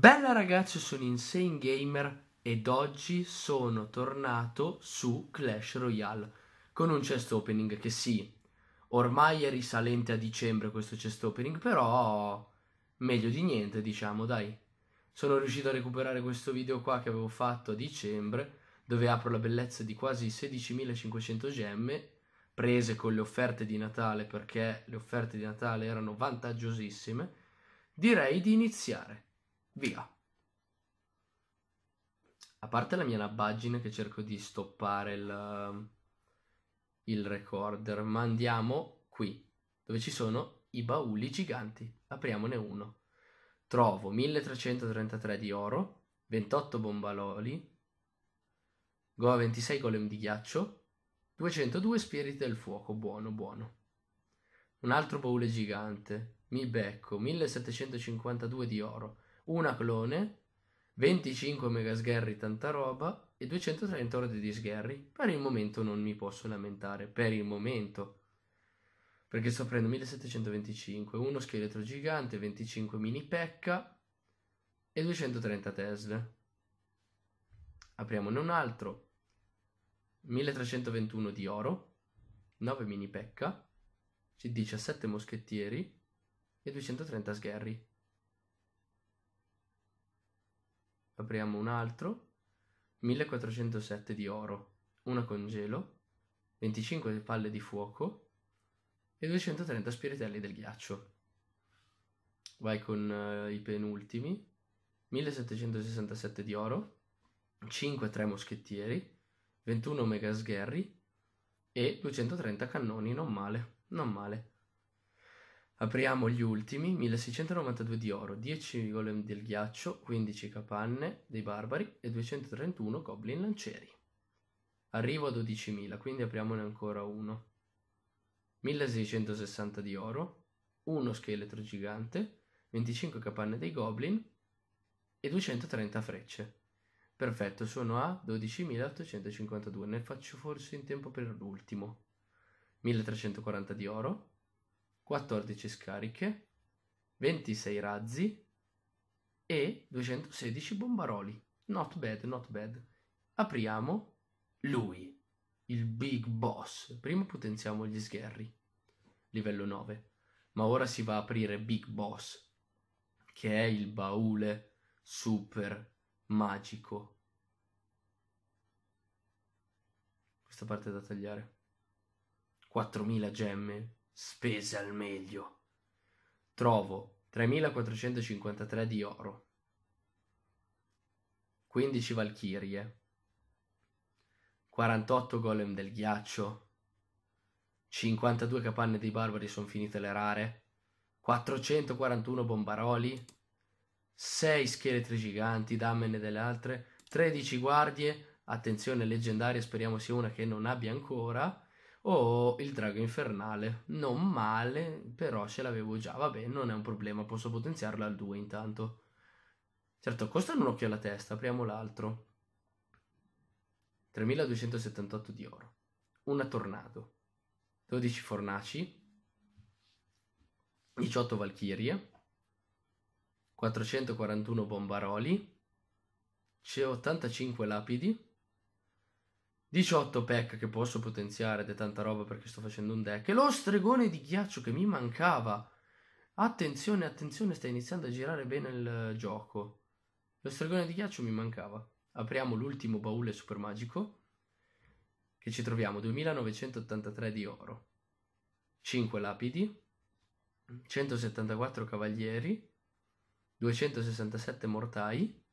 Bella ragazzi, sono Insane Gamer ed oggi sono tornato su Clash Royale con un chest opening che sì, ormai è risalente a dicembre questo chest opening, però meglio di niente diciamo dai. Sono riuscito a recuperare questo video qua che avevo fatto a dicembre dove apro la bellezza di quasi 16.500 gemme prese con le offerte di Natale perché le offerte di Natale erano vantaggiosissime. Direi di iniziare via. A parte la mia nabbaggine che cerco di stoppare il, il recorder, ma andiamo qui, dove ci sono i bauli giganti. Apriamone uno. Trovo 1333 di oro, 28 bombaloli, Goa 26 golem di ghiaccio, 202 spiriti del fuoco, buono, buono. Un altro baule gigante, mi becco, 1752 di oro, una clone, 25 mega sgherri, tanta roba e 230 ore di sgherri. Per il momento non mi posso lamentare, per il momento. Perché sto prendendo 1725, uno scheletro gigante, 25 mini pecca e 230 Tesla. Apriamone un altro. 1321 di oro, 9 mini pecca, 17 moschettieri e 230 sgherri. apriamo un altro, 1407 di oro, una con gelo, 25 palle di fuoco e 230 spiritelli del ghiaccio. Vai con uh, i penultimi, 1767 di oro, 5 tre moschettieri, 21 mega sgherri e 230 cannoni, non male, non male. Apriamo gli ultimi, 1692 di oro, 10 golem del ghiaccio, 15 capanne dei barbari e 231 goblin lancieri. Arrivo a 12.000, quindi apriamone ancora uno. 1660 di oro, 1 scheletro gigante, 25 capanne dei goblin e 230 frecce. Perfetto, sono a 12.852, ne faccio forse in tempo per l'ultimo. 1340 di oro, 14 scariche, 26 razzi e 216 bombaroli. Not bad, not bad. Apriamo lui, il Big Boss. Prima potenziamo gli sgherri, livello 9. Ma ora si va a aprire Big Boss, che è il baule super magico. Questa parte è da tagliare. 4000 gemme spese al meglio. Trovo 3453 di oro, 15 valchirie, 48 golem del ghiaccio, 52 capanne dei barbari sono finite le rare, 441 bombaroli, 6 scheletri giganti, dammene delle altre, 13 guardie, attenzione leggendaria, speriamo sia una che non abbia ancora, Oh, il drago infernale. Non male, però ce l'avevo già. Vabbè, non è un problema, posso potenziarla al 2 intanto. Certo, costa un occhio alla testa, apriamo l'altro. 3278 di oro. Una tornado. 12 fornaci. 18 valchirie. 441 bombaroli. C'è 85 lapidi. 18 pack che posso potenziare ed è tanta roba perché sto facendo un deck. E lo stregone di ghiaccio che mi mancava. Attenzione, attenzione, sta iniziando a girare bene il eh, gioco. Lo stregone di ghiaccio mi mancava. Apriamo l'ultimo baule super magico. Che ci troviamo 2983 di oro. 5 lapidi. 174 cavalieri. 267 mortai.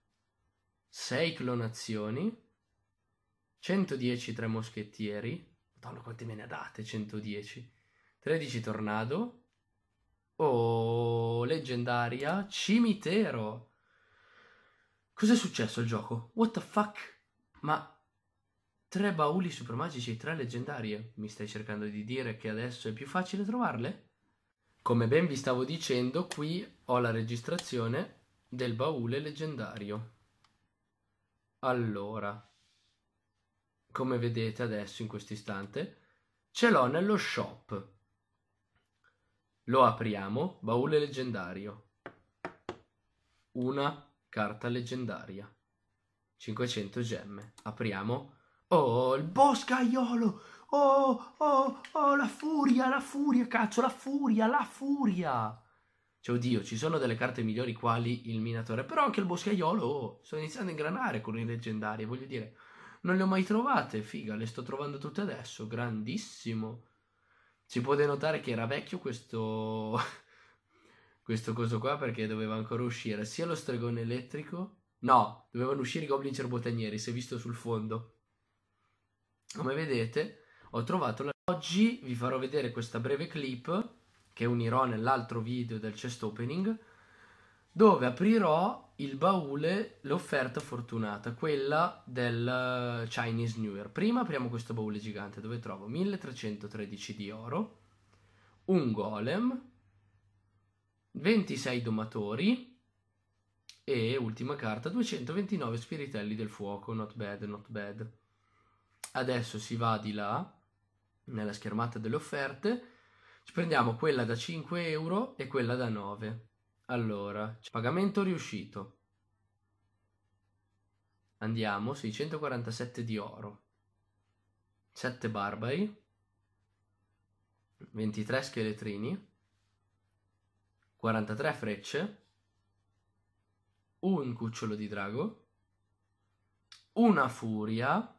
6 clonazioni. 110 tre moschettieri. Madonna, quanti me ne ha date? 110. 13 tornado. Oh, leggendaria. Cimitero. Cos'è successo al gioco? What the fuck? Ma tre bauli supermagici e tre leggendarie. Mi stai cercando di dire che adesso è più facile trovarle? Come ben vi stavo dicendo, qui ho la registrazione del baule leggendario. Allora, come vedete adesso in questo istante, ce l'ho nello shop. Lo apriamo, baule leggendario. Una carta leggendaria. 500 gemme. Apriamo. Oh, il boscaiolo! Oh, oh, oh, la furia, la furia, cazzo, la furia, la furia! Cioè, oddio, ci sono delle carte migliori quali il minatore, però anche il boscaiolo, oh, sto iniziando a ingranare con i leggendari, voglio dire... Non le ho mai trovate, figa, le sto trovando tutte adesso, grandissimo. Si può denotare che era vecchio questo... questo coso qua perché doveva ancora uscire sia lo stregone elettrico... No, dovevano uscire i goblin cerbotanieri, si è visto sul fondo. Come vedete, ho trovato la... Oggi vi farò vedere questa breve clip che unirò nell'altro video del chest opening dove aprirò il baule, l'offerta fortunata, quella del eh, Chinese New Year. Prima apriamo questo baule gigante dove trovo 1313 di oro, un golem, 26 domatori e ultima carta 229 spiritelli del fuoco, not bad, not bad. Adesso si va di là nella schermata delle offerte, ci prendiamo quella da 5 euro e quella da 9 allora, pagamento riuscito. Andiamo, 647 di oro. 7 barbari. 23 scheletrini. 43 frecce. Un cucciolo di drago. Una furia.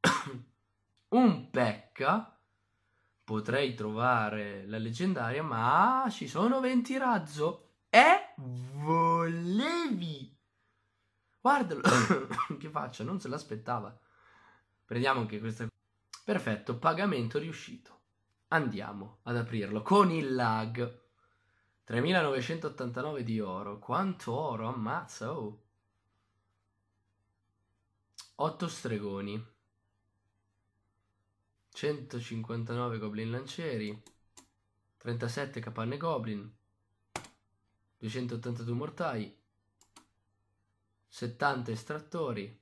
un pecca potrei trovare la leggendaria, ma ci sono 20 razzo. E volevi! Guardalo che faccia, non se l'aspettava. Prendiamo anche questa. Perfetto, pagamento riuscito. Andiamo ad aprirlo con il lag. 3989 di oro. Quanto oro, ammazza, oh. 8 stregoni. 159 goblin lancieri, 37 capanne goblin, 282 mortai, 70 estrattori,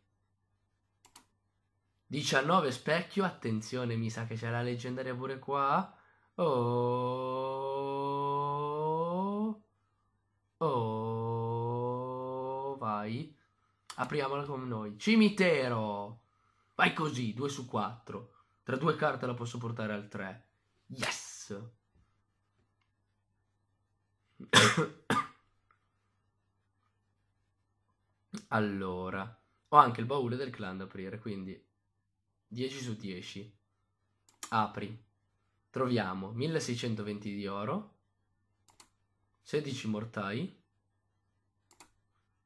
19 specchio, attenzione mi sa che c'è la leggendaria pure qua. Oh, oh, vai. Apriamola con noi. Cimitero. Vai così, 2 su 4. Tra due carte la posso portare al 3. Yes! allora, ho anche il baule del clan da aprire, quindi 10 su 10. Apri. Troviamo 1620 di oro, 16 mortai,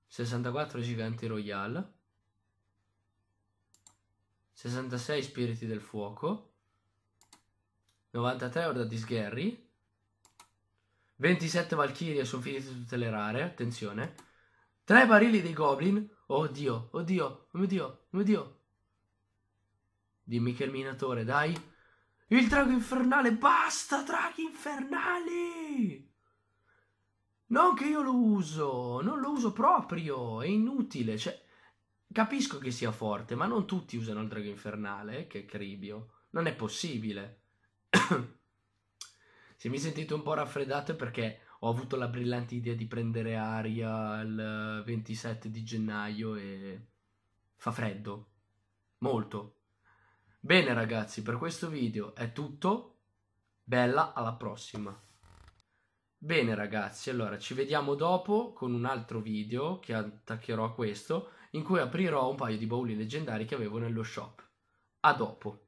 64 giganti royal, 66 spiriti del fuoco, 93 Orda di Sgherri, 27 Valkyrie, sono finite tutte le rare, attenzione, 3 barili dei Goblin, oddio, oddio, oddio, oh oddio, oh dimmi che è il minatore, dai, il drago infernale, basta draghi infernali! Non che io lo uso, non lo uso proprio, è inutile, cioè... Capisco che sia forte, ma non tutti usano il drago infernale, che è Cribio. Non è possibile. Se mi sentite un po' raffreddato è perché ho avuto la brillante idea di prendere aria il 27 di gennaio e fa freddo. Molto. Bene ragazzi, per questo video è tutto. Bella, alla prossima. Bene ragazzi, allora ci vediamo dopo con un altro video che attaccherò a questo in cui aprirò un paio di bauli leggendari che avevo nello shop. A dopo.